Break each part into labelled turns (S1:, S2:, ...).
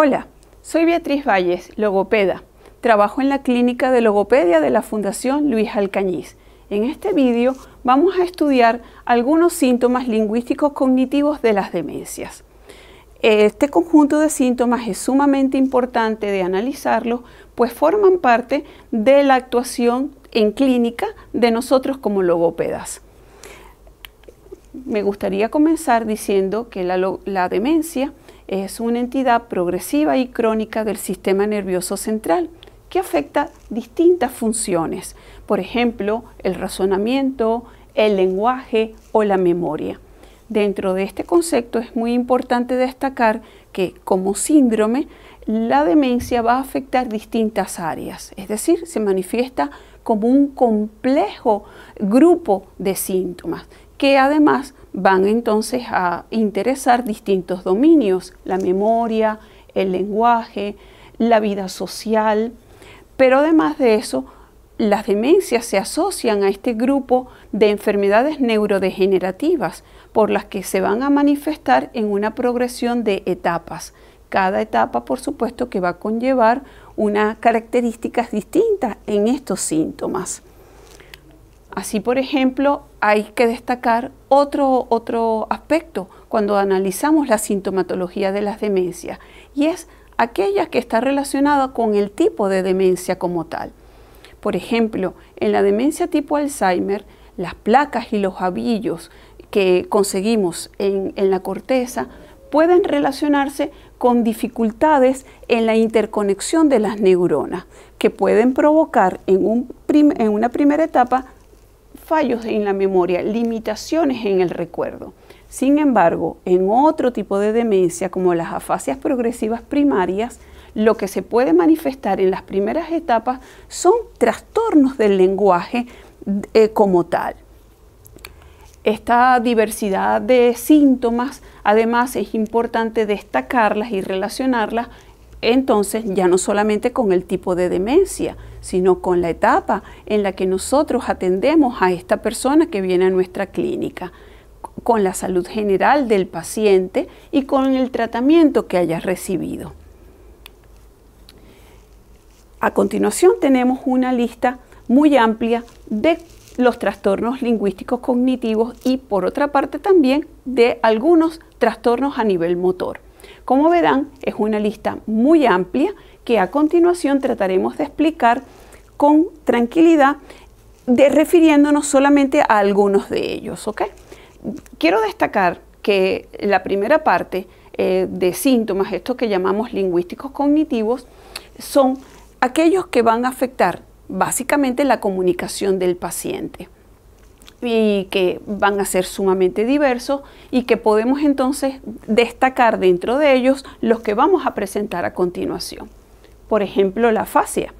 S1: Hola, soy Beatriz Valles, logopeda. Trabajo en la Clínica de Logopedia de la Fundación Luis Alcañiz. En este vídeo vamos a estudiar algunos síntomas lingüísticos cognitivos de las demencias. Este conjunto de síntomas es sumamente importante de analizarlos, pues forman parte de la actuación en clínica de nosotros como logopedas. Me gustaría comenzar diciendo que la demencia es una entidad progresiva y crónica del sistema nervioso central que afecta distintas funciones, por ejemplo, el razonamiento, el lenguaje o la memoria. Dentro de este concepto es muy importante destacar que como síndrome la demencia va a afectar distintas áreas, es decir, se manifiesta como un complejo grupo de síntomas que además van entonces a interesar distintos dominios, la memoria, el lenguaje, la vida social, pero además de eso, las demencias se asocian a este grupo de enfermedades neurodegenerativas por las que se van a manifestar en una progresión de etapas. Cada etapa, por supuesto, que va a conllevar unas características distintas en estos síntomas. Así, por ejemplo, hay que destacar otro, aspecto cuando analizamos la sintomatología de las demencias y es aquella que está relacionada con el tipo de demencia como tal. Por ejemplo, en la demencia tipo Alzheimer, las placas y los abillos que conseguimos en, la corteza pueden relacionarse con dificultades en la interconexión de las neuronas que pueden provocar en una primera etapa fallos en la memoria, limitaciones en el recuerdo. Sin embargo, en otro tipo de demencia, como las afasias progresivas primarias, lo que se puede manifestar en las primeras etapas son trastornos del lenguaje eh, como tal. Esta diversidad de síntomas, además, es importante destacarlas y relacionarlas entonces ya no solamente con el tipo de demencia, sino con la etapa en la que nosotros atendemos a esta persona que viene a nuestra clínica, con la salud general del paciente y con el tratamiento que haya recibido. A continuación tenemos una lista muy amplia de los trastornos lingüísticos cognitivos y por otra parte también de algunos trastornos a nivel motor. Como verán, es una lista muy amplia que a continuación trataremos de explicar con tranquilidad, de, refiriéndonos solamente a algunos de ellos. Quiero destacar que la primera parte eh, de síntomas, estos que llamamos lingüísticos cognitivos, son aquellos que van a afectar básicamente la comunicación del paciente y que van a ser sumamente diversos y que podemos entonces destacar dentro de ellos los que vamos a presentar a continuación. Por ejemplo, la fascia,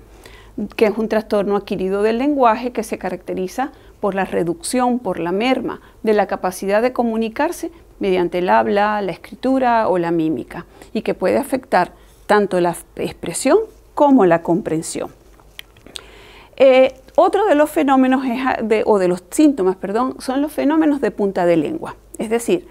S1: que es un trastorno adquirido del lenguaje que se caracteriza por la reducción, por la merma de la capacidad de comunicarse mediante el habla, la escritura o la mímica y que puede afectar tanto la expresión como la comprensión. Eh, otro de los fenómenos, o de los síntomas, perdón, son los fenómenos de punta de lengua. Es decir,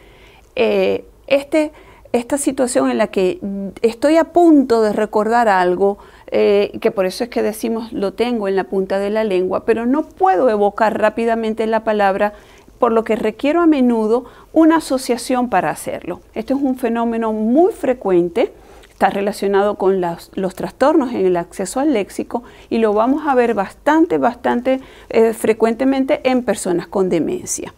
S1: eh, este, esta situación en la que estoy a punto de recordar algo, eh, que por eso es que decimos lo tengo en la punta de la lengua, pero no puedo evocar rápidamente la palabra, por lo que requiero a menudo una asociación para hacerlo. Esto es un fenómeno muy frecuente está relacionado con los trastornos en el acceso al léxico y lo vamos a ver bastante, bastante eh, frecuentemente en personas con demencia.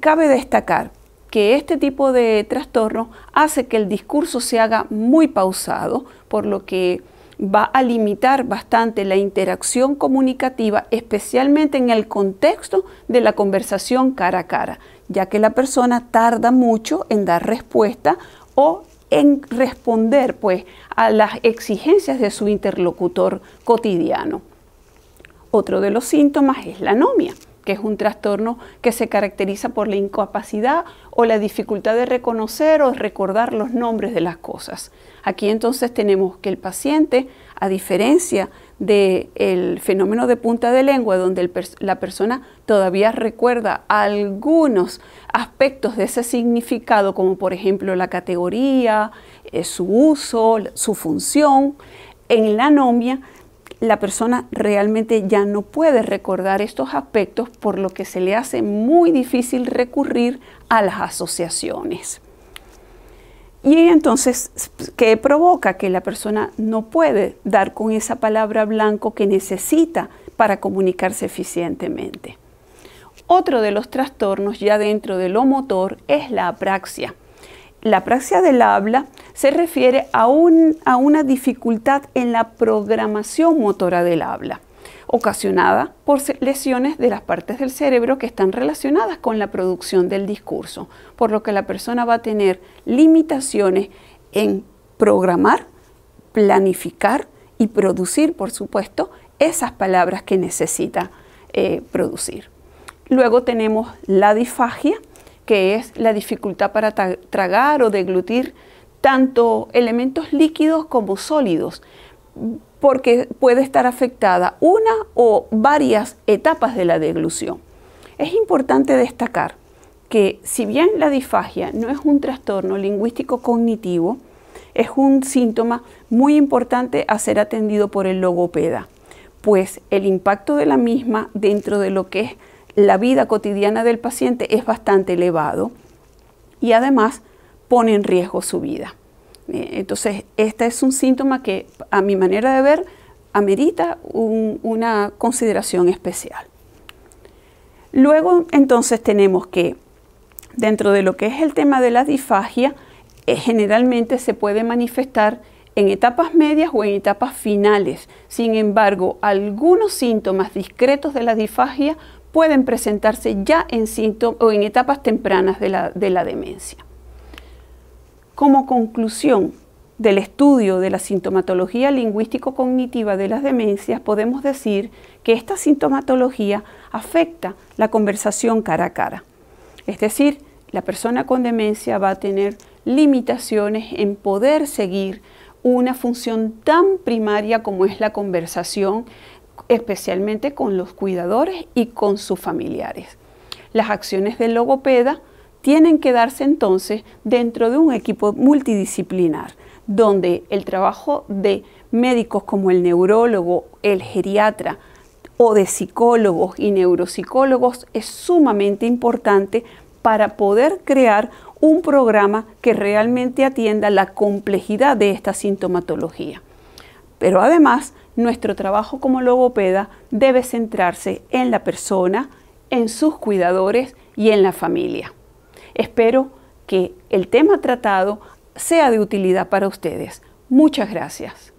S1: Cabe destacar que este tipo de trastorno hace que el discurso se haga muy pausado, por lo que va a limitar bastante la interacción comunicativa, especialmente en el contexto de la conversación cara a cara, ya que la persona tarda mucho en dar respuesta o en responder pues a las exigencias de su interlocutor cotidiano. Otro de los síntomas es la anomia, que es un trastorno que se caracteriza por la incapacidad o la dificultad de reconocer o recordar los nombres de las cosas. Aquí entonces tenemos que el paciente, a diferencia del fenómeno de punta de lengua, donde la persona todavía recuerda algunos aspectos de ese significado, como por ejemplo la categoría, eh, su uso, su función. En la anomia, la persona realmente ya no puede recordar estos aspectos, por lo que se le hace muy difícil recurrir a las asociaciones. Y entonces, ¿qué provoca? Que la persona no puede dar con esa palabra blanco que necesita para comunicarse eficientemente. Otro de los trastornos ya dentro de lo motor es la apraxia. La apraxia del habla se refiere a, a una dificultad en la programación motora del habla ocasionada por lesiones de las partes del cerebro que están relacionadas con la producción del discurso, por lo que la persona va a tener limitaciones en programar, planificar y producir, por supuesto, esas palabras que necesita eh, producir. Luego tenemos la disfagia, que es la dificultad para tragar o deglutir tanto elementos líquidos como sólidos porque puede estar afectada una o varias etapas de la deglución. Es importante destacar que si bien la disfagia no es un trastorno lingüístico cognitivo, es un síntoma muy importante a ser atendido por el logopeda, pues el impacto de la misma dentro de lo que es la vida cotidiana del paciente es bastante elevado y además pone en riesgo su vida. Entonces, este es un síntoma que, a mi manera de ver, amerita una consideración especial. Luego, entonces, tenemos que, dentro de lo que es el tema de la disfagia, eh, generalmente se puede manifestar en etapas medias o en etapas finales. Sin embargo, algunos síntomas discretos de la disfagia pueden presentarse ya en, o en etapas tempranas de la demencia. Como conclusión del estudio de la sintomatología lingüístico-cognitiva de las demencias, podemos decir que esta sintomatología afecta la conversación cara a cara. Es decir, la persona con demencia va a tener limitaciones en poder seguir una función tan primaria como es la conversación, especialmente con los cuidadores y con sus familiares. Las acciones del logopeda tienen que darse entonces dentro de un equipo multidisciplinar, donde el trabajo de médicos como el neurólogo, el geriatra o de psicólogos y neuropsicólogos es sumamente importante para poder crear un programa que realmente atienda la complejidad de esta sintomatología. Pero además, nuestro trabajo como logopeda debe centrarse en la persona, en sus cuidadores y en la familia. Espero que el tema tratado sea de utilidad para ustedes. Muchas gracias.